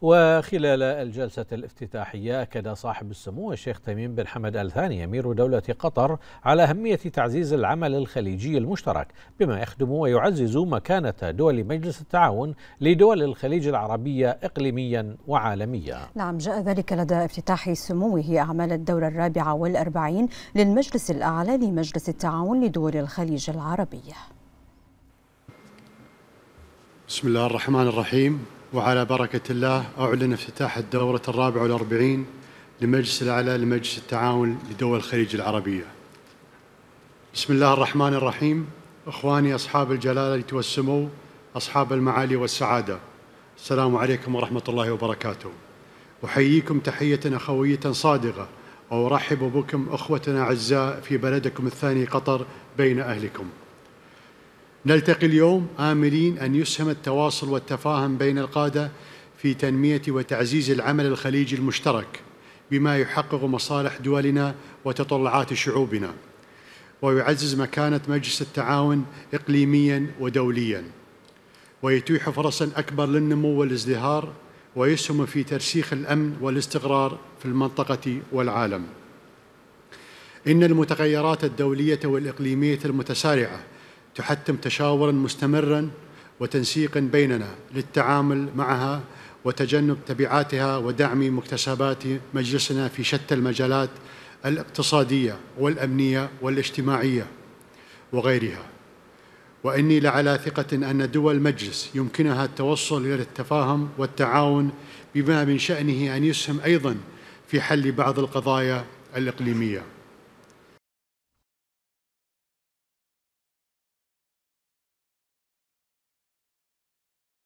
وخلال الجلسة الافتتاحية أكد صاحب السمو الشيخ تميم بن حمد آل ثاني أمير دولة قطر على أهمية تعزيز العمل الخليجي المشترك بما يخدم ويعزز مكانة دول مجلس التعاون لدول الخليج العربية إقليميا وعالميا نعم جاء ذلك لدى افتتاح سموه أعمال الدورة الرابعة والأربعين للمجلس الأعلى لمجلس التعاون لدول الخليج العربية بسم الله الرحمن الرحيم وعلى بركة الله أعلن افتتاح الدورة الرابعة والأربعين لمجلس الأعلى لمجلس التعاون لدول الخليج العربية بسم الله الرحمن الرحيم إخواني أصحاب الجلالة والسمو أصحاب المعالي والسعادة السلام عليكم ورحمة الله وبركاته أحييكم تحية أخوية صادقة وأرحب بكم أخوتنا أعزاء في بلدكم الثاني قطر بين أهلكم نلتقي اليوم آملين أن يسهم التواصل والتفاهم بين القادة في تنمية وتعزيز العمل الخليجي المشترك بما يحقق مصالح دولنا وتطلعات شعوبنا ويعزز مكانة مجلس التعاون إقليمياً ودولياً ويتيح فرصاً أكبر للنمو والازدهار ويسهم في ترسيخ الأمن والاستقرار في المنطقة والعالم إن المتغيرات الدولية والإقليمية المتسارعة تحتم تشاورا مستمرا وتنسيقا بيننا للتعامل معها وتجنب تبعاتها ودعم مكتسبات مجلسنا في شتى المجالات الاقتصاديه والامنيه والاجتماعيه وغيرها واني لعلى ثقه ان دول المجلس يمكنها التوصل الى التفاهم والتعاون بما من شانه ان يسهم ايضا في حل بعض القضايا الاقليميه